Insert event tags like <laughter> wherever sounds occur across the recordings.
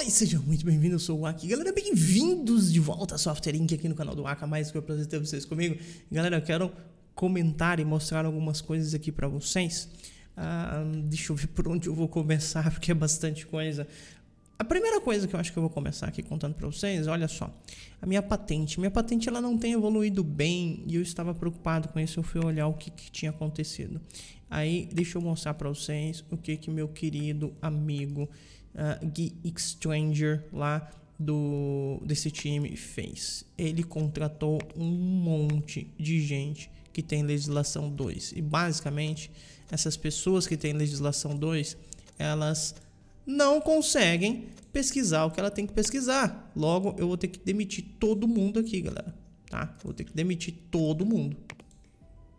Olá e seja muito bem-vindo, eu sou o Aki. Galera, bem-vindos de volta a Software Inc. aqui no canal do Aka, mais que eu prazer ter vocês comigo. Galera, eu quero comentar e mostrar algumas coisas aqui para vocês. Ah, deixa eu ver por onde eu vou começar, <laughs> porque é bastante coisa. A primeira coisa que eu acho que eu vou começar aqui contando para vocês, olha só, a minha patente. Minha patente ela não tem evoluído bem e eu estava preocupado com isso. Eu fui olhar o que, que tinha acontecido. Aí deixa eu mostrar para vocês o que que meu querido amigo uh, ah, Geek Stranger lá do, desse time fez. Ele contratou um monte de gente que tem legislação 2. E basicamente, essas pessoas que têm legislação 2, elas não conseguem pesquisar o que ela tem que pesquisar. Logo, eu vou ter que demitir todo mundo aqui, galera. Tá? Vou ter que demitir todo mundo.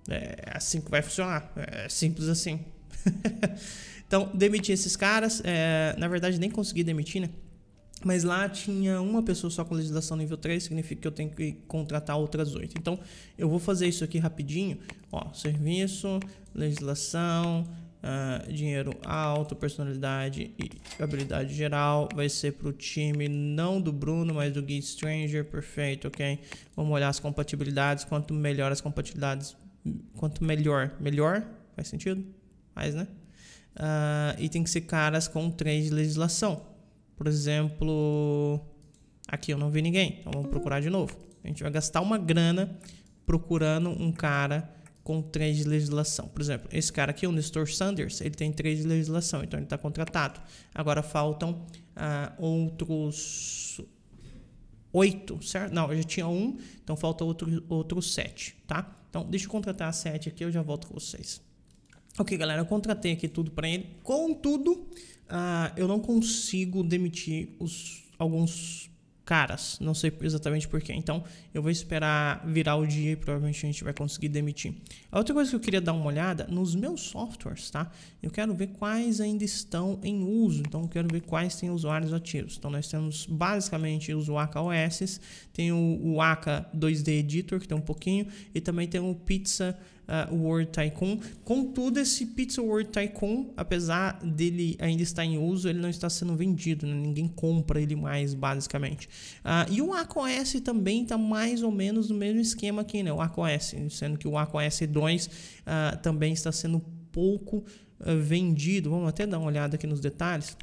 É assim que vai funcionar. É simples assim. <laughs> então, demiti esses caras. É, na verdade, nem consegui demitir, né? Mas lá tinha uma pessoa só com legislação nível 3, significa que eu tenho que contratar outras oito. Então, eu vou fazer isso aqui rapidinho. Ó, serviço, legislação, uh, dinheiro alto, personalidade e habilidade geral. Vai ser pro time não do Bruno, mas do Gui Stranger. Perfeito, ok? Vamos olhar as compatibilidades. Quanto melhor as compatibilidades, quanto melhor. Melhor? Faz sentido? mais, né? Uh, e tem que ser caras com três de legislação. Por exemplo, aqui eu não vi ninguém, então vamos procurar de novo. A gente vai gastar uma grana procurando um cara com três de legislação. Por exemplo, esse cara aqui, o Nestor Sanders, ele tem três de legislação, então ele está contratado. Agora faltam ah, outros oito, certo? Não, eu já tinha um, então falta outros outro sete, tá? Então, deixa eu contratar sete aqui, eu já volto com vocês. Ok, galera, eu contratei aqui tudo para ele. Contudo, ah, eu não consigo demitir os, alguns caras. Não sei exatamente porquê. Então, eu vou esperar virar o dia e provavelmente a gente vai conseguir demitir. A outra coisa que eu queria dar uma olhada nos meus softwares, tá? Eu quero ver quais ainda estão em uso. Então, eu quero ver quais têm usuários ativos. Então, nós temos basicamente os Waka OS, tem o Waka 2D Editor, que tem um pouquinho, e também tem o Pizza uh, World Tycoon. Contudo, esse Pizza World Tycoon, apesar dele ainda estar em uso, ele não está sendo vendido, né? ninguém compra ele mais, basicamente. Uh, e o AcoS também está mais ou menos no mesmo esquema aqui, né? O AcoS, sendo que o AcoS 2 uh, também está sendo pouco ah, vendido. Vamos até dar uma olhada aqui nos detalhes.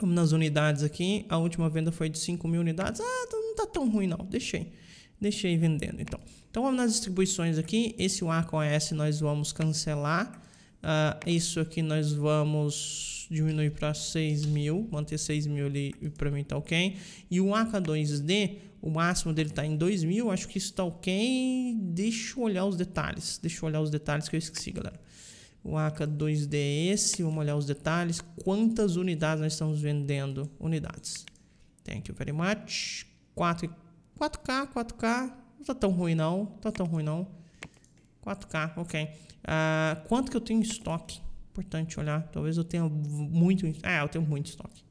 Vamos nas unidades aqui. A última venda foi de 5 mil unidades. Ah, não tá tão ruim não. Deixei deixei vendendo. Então, então vamos nas distribuições aqui. Esse OS nós vamos cancelar. Uh, isso aqui nós vamos diminuir para 6 mil, manter 6 mil ali para mim tá ok. E o AK2D, o máximo dele tá em 2 mil, acho que isso tá ok. Deixa eu olhar os detalhes, deixa eu olhar os detalhes que eu esqueci, galera. O AK2D é esse, vamos olhar os detalhes. Quantas unidades nós estamos vendendo? Unidades. Thank you very much. 4 4K, 4K. Não tá tão ruim, não. Não tá tão ruim, não. 4K, ok. Uh, quanto que eu tenho em estoque? Importante olhar. Talvez eu tenha muito. Ah, eu tenho muito estoque.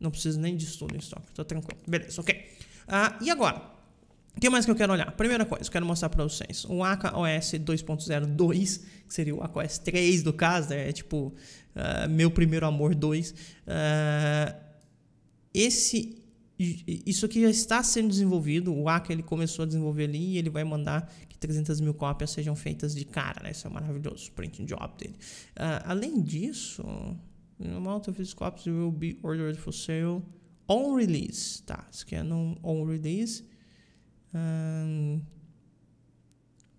Não preciso nem de estudo em estoque. Tô tranquilo. Beleza, ok. Uh, e agora? O que mais que eu quero olhar? Primeira coisa, eu quero mostrar para vocês o AKOS 2.02, que seria o AKOS 3 do caso, né? é tipo uh, Meu Primeiro Amor 2. Uh, esse isso aqui já está sendo desenvolvido, o ACA ele começou a desenvolver ali e ele vai mandar que 300 mil cópias sejam feitas de cara, né? Isso é maravilhoso, print job dele. Uh, além disso, amount of these copies will be ordered for sale on release, tá? Isso aqui é no on release. Um,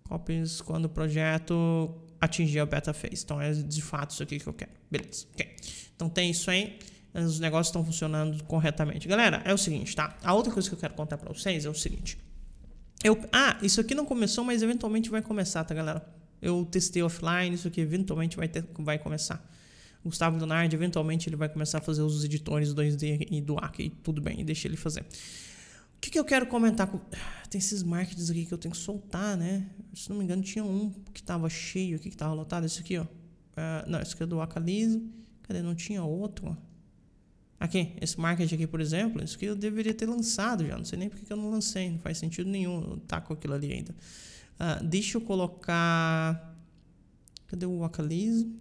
ah, copies quando o projeto atingir a beta phase. Então é de fato isso aqui que eu quero. Beleza, ok. Então tem isso aí os negócios estão funcionando corretamente. Galera, é o seguinte, tá? A outra coisa que eu quero contar para vocês é o seguinte. Eu, ah, isso aqui não começou, mas eventualmente vai começar, tá, galera? Eu testei offline, isso aqui eventualmente vai, ter, vai começar. Gustavo Leonardo, eventualmente ele vai começar a fazer os editores 2D e do Arc, e tudo bem, e deixa ele fazer. O que, que eu quero comentar? Com... Ah, tem esses markets aqui que eu tenho que soltar, né? Se não me engano, tinha um que tava cheio aqui, que tava lotado, esse aqui, ó. Uh, não, esse aqui é do Acalise. Cadê? Não tinha outro, ó. Aqui, esse market aqui, por exemplo, isso que eu deveria ter lançado já. Não sei nem porque eu não lancei, não faz sentido nenhum. Tá com aquilo ali ainda. Uh, deixa eu colocar. Cadê o localismo?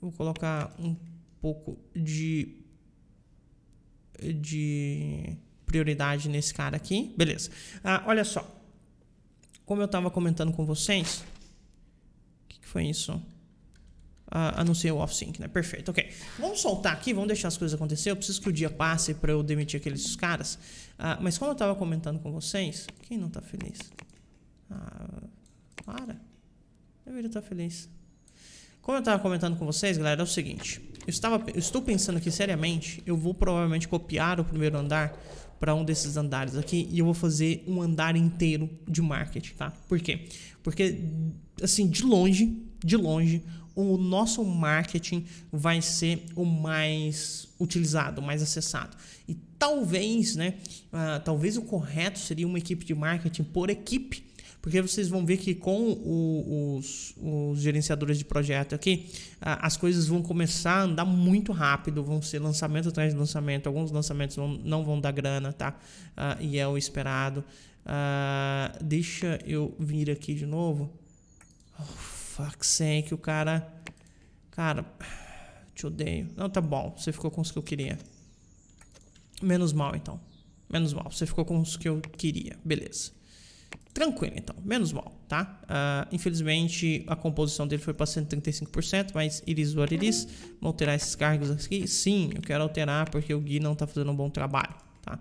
Vou colocar um pouco de. de prioridade nesse cara aqui. Beleza. Uh, olha só. Como eu estava comentando com vocês. O que, que foi isso? a, o off-sync, né? Perfeito, ok. Vamos soltar aqui, vamos deixar as coisas acontecer. Eu preciso que o dia passe para eu demitir aqueles caras. Ah, mas como eu estava comentando com vocês, quem não está feliz? Ah, para. Eu deveria estar tá feliz. Como eu estava comentando com vocês, galera, é o seguinte. Eu, estava, eu estou pensando aqui seriamente, eu vou provavelmente copiar o primeiro andar para um desses andares aqui e eu vou fazer um andar inteiro de marketing, tá? Por quê? Porque assim, de longe, de longe, o nosso marketing vai ser o mais utilizado, o mais acessado. E talvez, né? Uh, talvez o correto seria uma equipe de marketing por equipe porque vocês vão ver que com o, os, os, gerenciadores de projeto aqui, as coisas vão começar a andar muito rápido, vão ser lançamento atrás de lançamento, alguns lançamentos não, não vão dar grana, tá? Ah, e é o esperado. Ah, deixa eu vir aqui de novo. Oh, fuck sake, o cara... Cara, te odeio. Não, tá bom, você ficou com os que eu queria. Menos mal, então. Menos mal, você ficou com os que eu queria. Beleza tranquilo então, menos mal, tá? Uh, infelizmente a composição dele foi para 135%, mas iris do iris, alterar esses cargos aqui? Sim, eu quero alterar porque o Gui não está fazendo um bom trabalho, tá?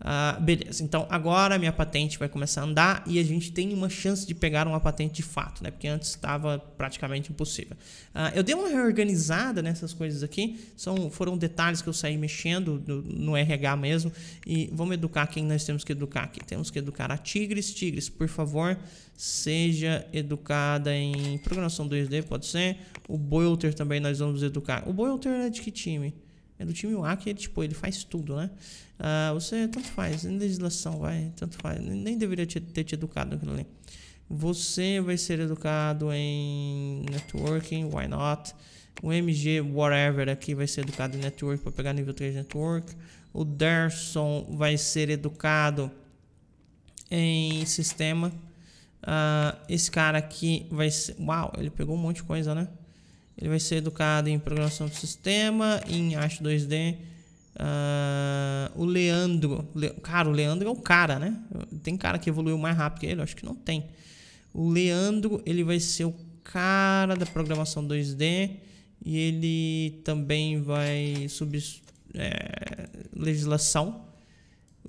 Ah, beleza, então agora minha patente vai começar a andar e a gente tem uma chance de pegar uma patente de fato, né? Porque antes estava praticamente impossível. Ah, eu dei uma reorganizada nessas coisas aqui, são, foram detalhes que eu saí mexendo no, no RH mesmo. E vamos educar quem nós temos que educar aqui. Temos que educar a Tigres. Tigres, por favor, seja educada em programação 2D, pode ser. O Boilter também nós vamos educar. O Boilter é de que time? É do time o que ele, tipo, ele faz tudo, né? Ah, você tanto faz, nem legislação vai, tanto faz. Nem deveria te, ter te educado naquilo ali. Você vai ser educado em networking, why not? O MG, whatever, aqui vai ser educado em network para pegar nível 3 network. O Derson vai ser educado em sistema. Uh, esse cara aqui vai ser. Uau, ele pegou um monte de coisa, né? Ele vai ser educado em programação do sistema, em arte 2D. Uh, ah, o Leandro. Le... Cara, o Leandro é o cara, né? Tem cara que evoluiu mais rápido que ele? Acho que não tem. O Leandro, ele vai ser o cara da programação 2D. E ele também vai sub é, legislação.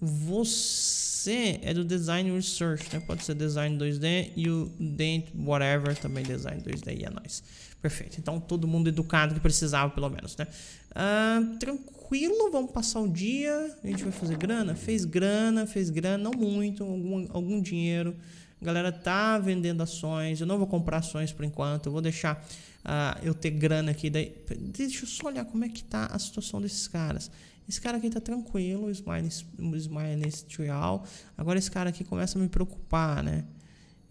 Você é do Design Research, né? Pode ser Design 2D e o Dent Whatever também Design 2D e é nóis. Perfeito. Então, todo mundo educado que precisava, pelo menos, né? Uh, tranquilo, vamos passar o dia. A gente vai fazer grana? Fez grana, fez grana, não muito, algum, algum dinheiro. A galera tá vendendo ações. Eu não vou comprar ações por enquanto. Eu vou deixar uh, eu ter grana aqui. Daí, deixa eu só olhar como é que tá a situação desses caras. Esse cara aqui tá tranquilo, Smiles Trial. Agora esse cara aqui começa a me preocupar, né?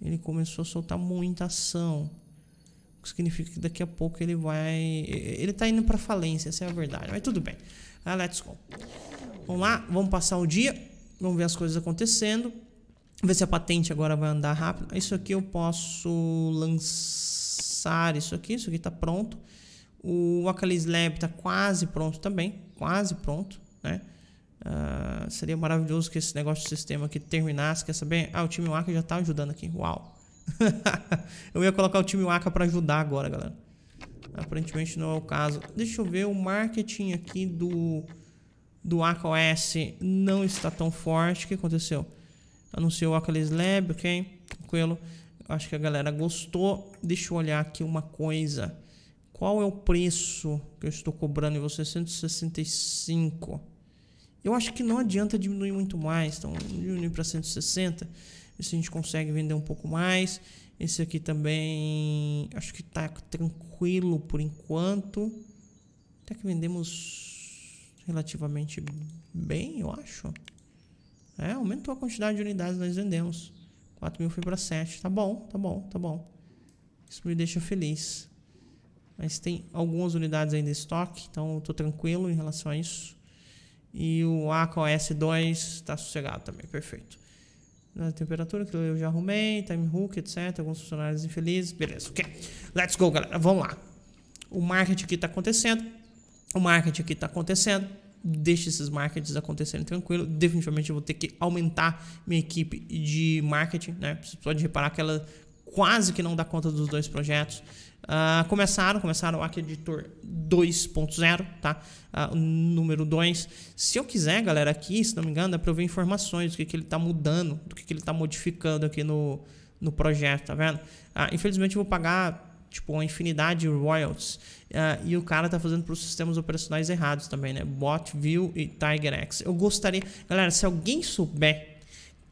Ele começou a soltar muita ação. O que significa que daqui a pouco ele vai... Ele tá indo pra falência, essa é a verdade. Mas tudo bem. Ah, let's go. Vamos lá, vamos passar o dia. Vamos ver as coisas acontecendo. Ver se a patente agora vai andar rápido. Isso aqui eu posso lançar isso aqui. Isso aqui tá pronto. O Achilles Lab está quase pronto também, quase pronto, né? Uh, seria maravilhoso que esse negócio de sistema aqui terminasse. Quer saber? Ah, o time Waka já está ajudando aqui. Uau! <laughs> eu ia colocar o time Waka para ajudar agora, galera. Aparentemente não é o caso. Deixa eu ver o marketing aqui do do OS não está tão forte. O que aconteceu? Anunciou o Oculus Lab, ok? Tranquilo. Acho que a galera gostou. Deixa eu olhar aqui uma coisa. Qual é o preço que eu estou cobrando em você? 165. Eu acho que não adianta diminuir muito mais. Então, diminuir para 160. Ver se a gente consegue vender um pouco mais. Esse aqui também. Acho que tá tranquilo por enquanto. Até que vendemos relativamente bem, eu acho. É, aumentou a quantidade de unidades que nós vendemos. 4 mil foi para 7. Tá bom, tá bom, tá bom. Isso me deixa feliz mas tem algumas unidades ainda em estoque, então estou tranquilo em relação a isso. E o AKOS 2 está sossegado também, perfeito. Na temperatura, que eu já arrumei, time hook, etc. Alguns funcionários infelizes, beleza, ok. Let's go, galera, vamos lá. O marketing aqui está acontecendo, o marketing aqui está acontecendo deixe esses markets acontecerem tranquilo. Definitivamente eu vou ter que aumentar minha equipe de marketing, né? Você pode reparar que ela quase que não dá conta dos dois projetos. Uh, começaram, começaram o Arc Editor 2.0, tá? Uh, número 2. Se eu quiser, galera, aqui, se não me engano, dá é para eu ver informações do que, que ele está mudando, do que, que ele está modificando aqui no, no projeto, tá vendo? Uh, infelizmente eu vou pagar tipo uma infinidade de royalties uh, e o cara tá fazendo para os sistemas operacionais errados também, né? Bot, View e TigerX. Eu gostaria, galera, se alguém souber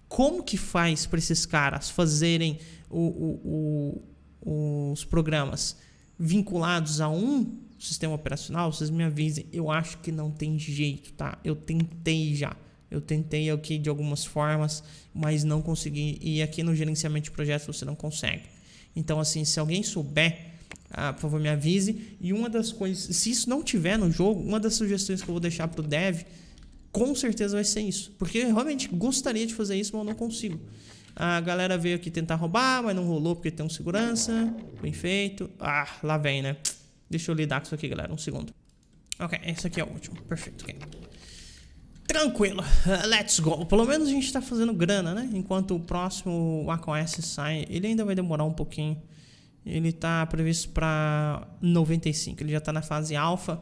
como que faz para esses caras fazerem o, o, o, os programas vinculados a um sistema operacional, vocês me avisem. Eu acho que não tem jeito, tá? Eu tentei já. Eu tentei aqui de algumas formas, mas não consegui. E aqui no gerenciamento de projetos você não consegue. Então, assim, se alguém souber, ah, por favor, me avise. E uma das coisas, se isso não tiver no jogo, uma das sugestões que eu vou deixar para o dev com certeza vai ser isso. Porque eu realmente gostaria de fazer isso, mas eu não consigo. A galera veio aqui tentar roubar, mas não rolou porque tem um segurança. Bem feito. Ah, lá vem, né? Deixa eu lidar com isso aqui, galera. Um segundo. Ok, esse aqui é o último. Perfeito. Okay. Tranquilo. Uh, let's go. Pelo menos a gente tá fazendo grana, né? Enquanto o próximo macOS sai. Ele ainda vai demorar um pouquinho. Ele tá previsto pra 95. Ele já tá na fase alfa.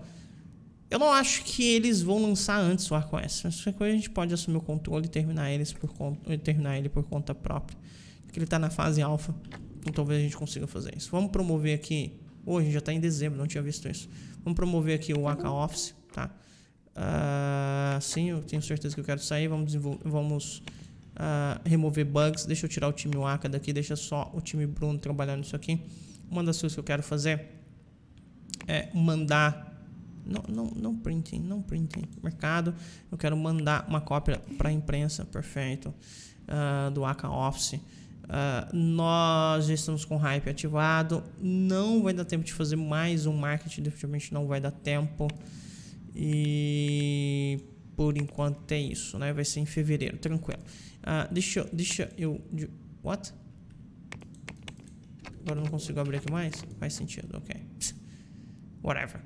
Eu não acho que eles vão lançar antes o ArcOS. Mas coisa a gente pode assumir o controle e terminar, eles por conta, terminar ele por conta própria. Porque ele está na fase alfa. Então talvez a gente consiga fazer isso. Vamos promover aqui... Hoje já está em dezembro, não tinha visto isso. Vamos promover aqui o tá Aka Office, tá? Uh, sim, eu tenho certeza que eu quero sair. Vamos, vamos uh, remover bugs. Deixa eu tirar o time Waka daqui. Deixa só o time Bruno trabalhando nisso aqui. Uma das coisas que eu quero fazer é mandar não, não, não printing, não printing. Mercado, eu quero mandar uma cópia para a imprensa, perfeito, uh, do Aka Office. Uh, nós estamos com hype ativado. Não vai dar tempo de fazer mais um marketing, definitivamente não vai dar tempo. E por enquanto é isso, né? Vai ser em fevereiro, tranquilo. Uh, deixa eu. Deixa eu. What? Agora não consigo abrir aqui mais? Faz sentido, ok. Whatever.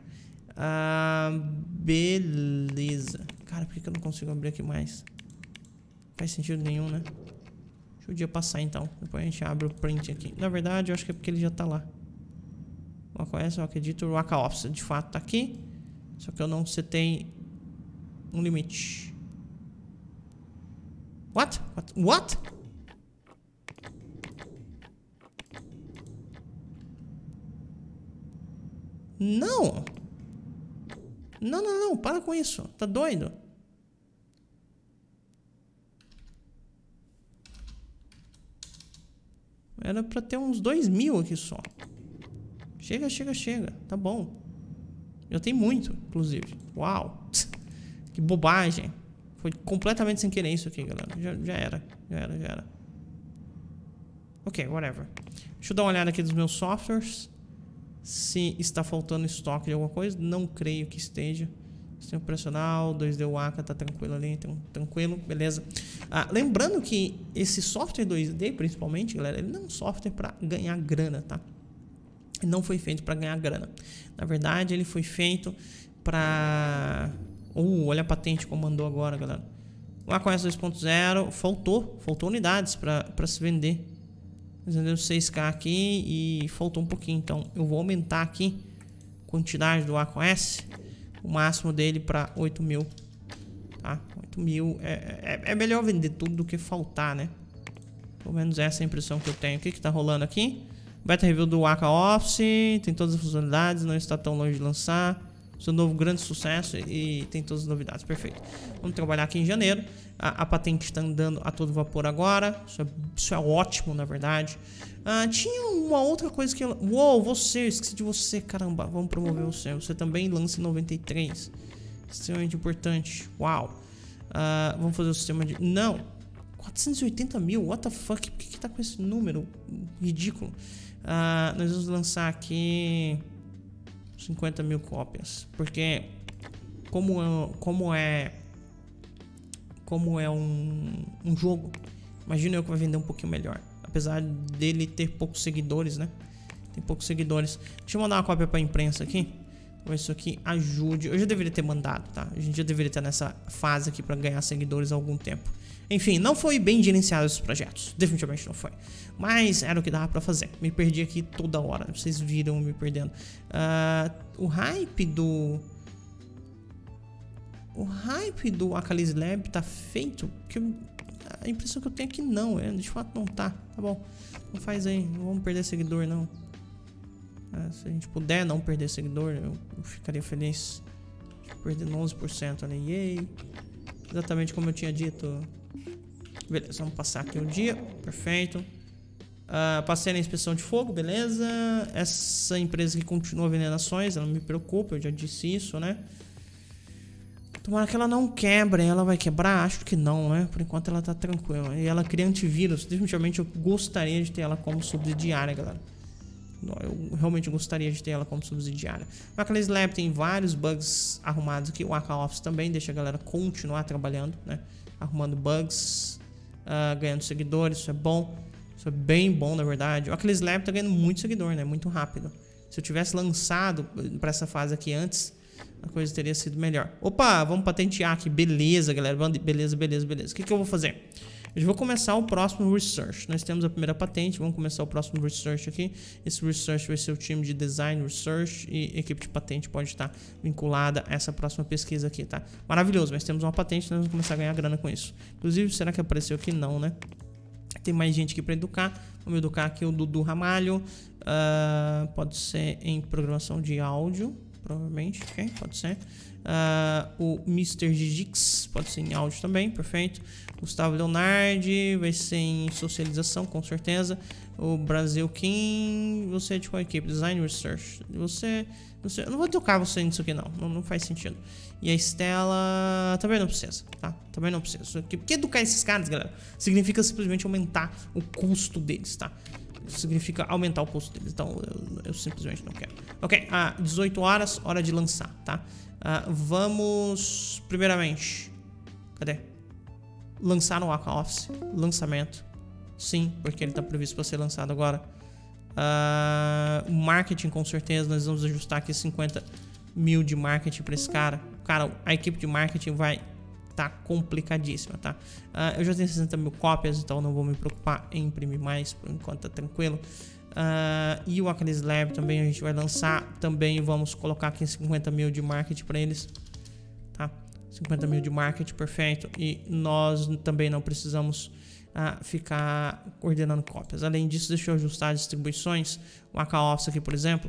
Ah, beleza. Cara, por que eu não consigo abrir aqui mais? Não faz sentido nenhum, né? Deixa o dia passar então. Depois a gente abre o print aqui. Na verdade, eu acho que é porque ele já tá lá. O AKS, eu acredito, o AK Office de fato tá aqui. Só que eu não setei um limite. What? What? What? Não! Não, não, não, para com isso. Tá doido? Era pra ter uns dois mil aqui só. Chega, chega, chega. Tá bom. Eu tenho muito, inclusive. Uau! <laughs> Que bobagem. Foi completamente sem querer isso aqui, galera. Já, já era, já era, já era. Ok, whatever. Deixa eu dar uma olhada aqui dos meus softwares. Se está faltando estoque de alguma coisa, não creio que esteja. Sistema é operacional, 2D Waka, tá tranquilo ali, então, tranquilo, beleza. Ah, lembrando que esse software 2D, principalmente, galera, ele não é um software para ganhar grana, tá? não foi feito para ganhar grana. Na verdade, ele foi feito para... Uh, olha a patente como mandou agora, galera. O AQS 2.0 faltou, faltou unidades para se vender, fazendo 6K aqui e faltou um pouquinho. Então eu vou aumentar aqui a quantidade do AQS, o máximo dele para 8 mil. Tá? 8 mil é, é, é, melhor vender tudo do que faltar, né? Pelo menos essa é a impressão que eu tenho. O que que tá rolando aqui? Beta review do Waka Office, tem todas as funcionalidades, não está tão longe de lançar seu novo grande sucesso e tem todas as novidades, perfeito. Vamos trabalhar aqui em janeiro. A, a patente está andando a todo vapor agora. Isso é, isso é ótimo, na verdade. Ah, tinha uma outra coisa que ela. Uou, você, esqueci de você, caramba. Vamos promover você. Você também lance 93. Extremamente importante. Uau. Ah, vamos fazer o sistema de. Não! 480 mil? What the fuck? Por que, que tá com esse número ridículo? Ah, nós vamos lançar aqui. 50 mil cópias. Porque como é, como é, como é um, um jogo, imagino eu que vai vender um pouquinho melhor. Apesar dele ter poucos seguidores, né? Tem poucos seguidores. Deixa eu mandar uma cópia pra imprensa aqui. Talvez isso aqui ajude. Eu já deveria ter mandado, tá? A gente já deveria estar nessa fase aqui pra ganhar seguidores há algum tempo. Enfim, não foi bem gerenciado esses projetos. Definitivamente não foi. Mas era o que dava para fazer. Me perdi aqui toda hora. Vocês viram me perdendo. Uh, o hype do. O hype do Akalis Lab tá feito? Que eu... A impressão que eu tenho é que não, é, de fato não tá. Tá bom. Não faz aí, não vamos perder seguidor, não. Ah, se a gente puder não perder seguidor, eu, eu ficaria feliz. Perdendo 11%, ali yay. Exatamente como eu tinha dito. Beleza, vamos passar aqui um dia. Perfeito. Uh, passei na inspeção de fogo, beleza. Essa empresa que continua vendendo ações, ela não me preocupa, eu já disse isso, né? Tomara que ela não quebre. Ela vai quebrar? Acho que não, né? Por enquanto ela tá tranquila. E ela cria antivírus. Definitivamente eu gostaria de ter ela como subsidiária, galera. Eu realmente gostaria de ter ela como subsidiária. Macalay Lab tem vários bugs arrumados aqui. O Aka Office também deixa a galera continuar trabalhando, né? Arrumando bugs uh, ganhando seguidores, isso é bom. Isso é bem bom, na verdade. O Aquiles Lab tá ganhando muito seguidor, né? Muito rápido. Se eu tivesse lançado para essa fase aqui antes, a coisa teria sido melhor. Opa, vamos patentear aqui. Beleza, galera. Beleza, beleza, beleza. O que, que eu vou fazer? Eu vou começar o próximo research. Nós temos a primeira patente, vamos começar o próximo research aqui. Esse research vai ser o time de design research e equipe de patente pode estar vinculada a essa próxima pesquisa aqui, tá? Maravilhoso, Mas temos uma patente, nós vamos começar a ganhar grana com isso. Inclusive, será que apareceu aqui? Não, né? Tem mais gente aqui para educar. Vamos educar aqui o Dudu Ramalho. Uh, pode ser em programação de áudio provavelmente, ok, pode ser. Uh, o Mr. Gigix, pode ser em áudio também, perfeito. Gustavo Leonardi, vai ser em socialização, com certeza. O Brasil Kim, você é de qual equipe? Design Research. Você, você... Eu não vou tocar você nisso aqui, não. não. Não faz sentido. E a Estela... Também não precisa, tá? Também não precisa. Porque educar esses caras, galera, significa simplesmente aumentar o custo deles, tá? significa aumentar o custo deles. Então eu, eu simplesmente não quero. Ok, ah, 18 horas, hora de lançar, tá? Ah, vamos, primeiramente, cadê? Lançar no Aqua Office, lançamento. Sim, porque ele está previsto para ser lançado agora. Ah, marketing, com certeza, nós vamos ajustar aqui 50 mil de marketing para esse cara. Cara, a equipe de marketing vai tá complicadíssima, tá? Uh, eu já tenho 60 mil cópias, então não vou me preocupar em imprimir mais, por enquanto tá tranquilo. Uh, e o Aquiles Lab também a gente vai lançar, também vamos colocar aqui 50 mil de marketing para eles, tá? 50 mil de marketing, perfeito. E nós também não precisamos uh, ficar coordenando cópias. Além disso, deixa eu ajustar as distribuições, o AK Office aqui, por exemplo,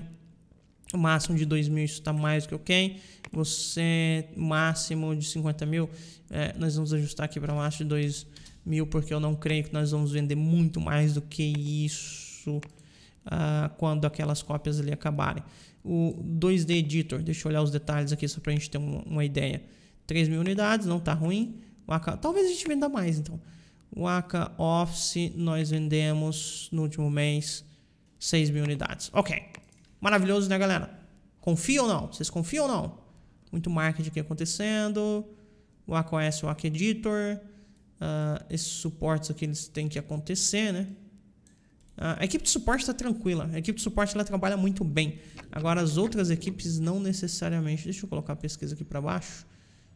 o máximo de 2 mil isso está mais do que ok. Você, máximo de 50 mil, é, nós vamos ajustar aqui para máximo de 2 mil, porque eu não creio que nós vamos vender muito mais do que isso uh, quando aquelas cópias ali acabarem. O 2D Editor, deixa eu olhar os detalhes aqui só para a gente ter uma, uma ideia. 3 mil unidades, não está ruim. AK, talvez a gente venda mais então. O AK Office nós vendemos no último mês 6 mil unidades. Ok. Maravilhoso, né, galera? Confia ou não? Vocês confiam ou não? Muito marketing aqui acontecendo. O AQS, o Acreditor. Uh, ah, esses suportes aqui eles têm que acontecer, né? Uh, a equipe de suporte está tranquila. A equipe de suporte ela trabalha muito bem. Agora, as outras equipes não necessariamente. Deixa eu colocar a pesquisa aqui para baixo.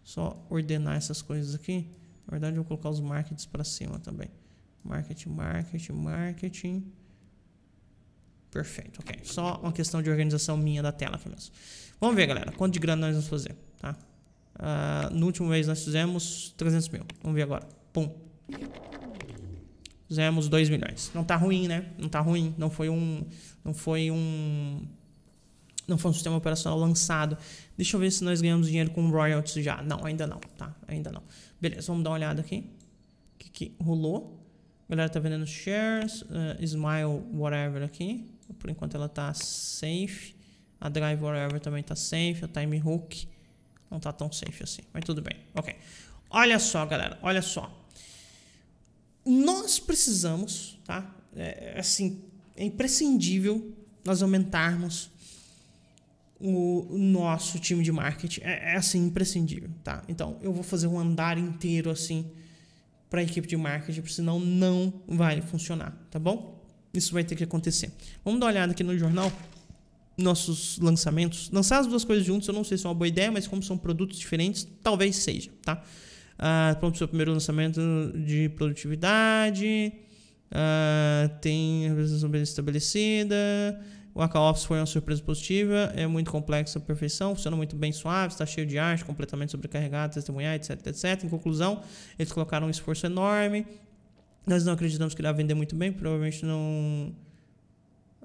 Só ordenar essas coisas aqui. Na verdade, eu vou colocar os markets para cima também. Marketing, marketing, marketing. Perfeito, ok. Só uma questão de organização minha da tela aqui mesmo. Vamos ver, galera, quanto de grana nós vamos fazer, tá? Uh, no último mês nós fizemos 300 mil. Vamos ver agora. Pum. Fizemos 2 milhões. Não tá ruim, né? Não tá ruim. Não foi um... Não foi um... Não foi um sistema operacional lançado. Deixa eu ver se nós ganhamos dinheiro com royalties já. Não, ainda não, tá? Ainda não. Beleza, vamos dar uma olhada aqui. O que, que rolou? galera tá vendendo shares, uh, Smile whatever aqui. Por enquanto ela tá safe. A Drive whatever também tá safe. A Time Hook não tá tão safe assim, mas tudo bem. OK. Olha só, galera, olha só. Nós precisamos, tá? É, é assim, é imprescindível nós aumentarmos o nosso time de marketing. É, é assim, imprescindível, tá? Então, eu vou fazer um andar inteiro assim para a equipe de marketing, senão não vai funcionar, tá bom? Isso vai ter que acontecer. Vamos dar uma olhada aqui no jornal nossos lançamentos. Lançar as duas coisas juntos, eu não sei se é uma boa ideia, mas como são produtos diferentes, talvez seja, tá? Ah, pronto, seu primeiro lançamento de produtividade. Ah, tem a organização bem estabelecida. O Aka Office foi uma surpresa positiva, é muito complexo a perfeição, funciona muito bem suave, está cheio de arte, completamente sobrecarregado, testemunhar, etc, etc. Em conclusão, eles colocaram um esforço enorme. Nós não acreditamos que irá vender muito bem, provavelmente não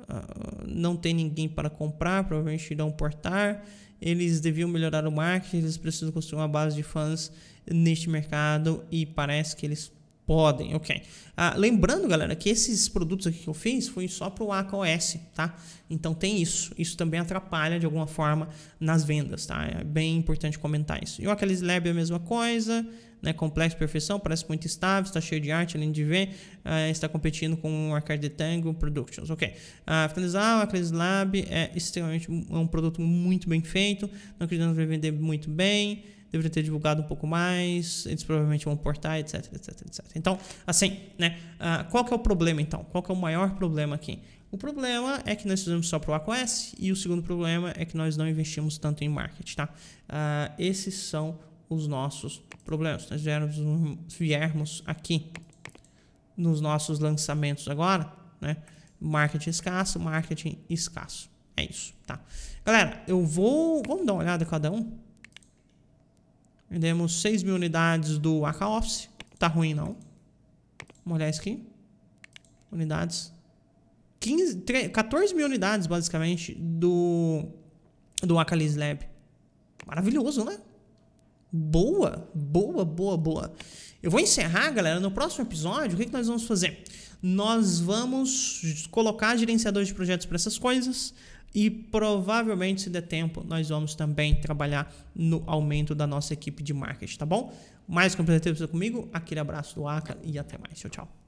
ah, não tem ninguém para comprar, provavelmente irão portar. Eles deviam melhorar o marketing, eles precisam construir uma base de fãs neste mercado e parece que eles Podem, ok. Ah, lembrando, galera, que esses produtos aqui que eu fiz foi só para o AKOS, tá? Então tem isso. Isso também atrapalha de alguma forma nas vendas, tá? É bem importante comentar isso. E o Aqueles Lab é a mesma coisa, né? Complexo, perfeição, parece muito estável, está cheio de arte, além de ver, ah, está competindo com o Arcade Tango Productions, ok. Ah, finalizar, o Aqueles Lab é extremamente é um produto muito bem feito, não acredito que vai vender muito bem deveria ter divulgado um pouco mais, eles provavelmente vão portar, etc, etc, etc. Então, assim, né, uh, qual que é o problema então? Qual que é o maior problema aqui? O problema é que nós fizemos só para o AQS e o segundo problema é que nós não investimos tanto em marketing, tá? Uh, esses são os nossos problemas. Se nós viermos, viermos aqui nos nossos lançamentos agora, né? Marketing escasso, marketing escasso. É isso, tá? Galera, eu vou... Vamos dar uma olhada cada um? Vendemos 6 mil unidades do Aka Office. Tá ruim, não. Vamos olhar isso aqui. Unidades. 15, 3, 14 mil unidades, basicamente, do, do Akalis Lab. Maravilhoso, né? Boa, boa, boa, boa. Eu vou encerrar, galera. No próximo episódio, o que, que nós vamos fazer? Nós vamos colocar gerenciadores de projetos para essas coisas. E provavelmente, se der tempo, nós vamos também trabalhar no aumento da nossa equipe de marketing, tá bom? Mais complementos comigo, aquele abraço do Aca e até mais. Tchau, tchau.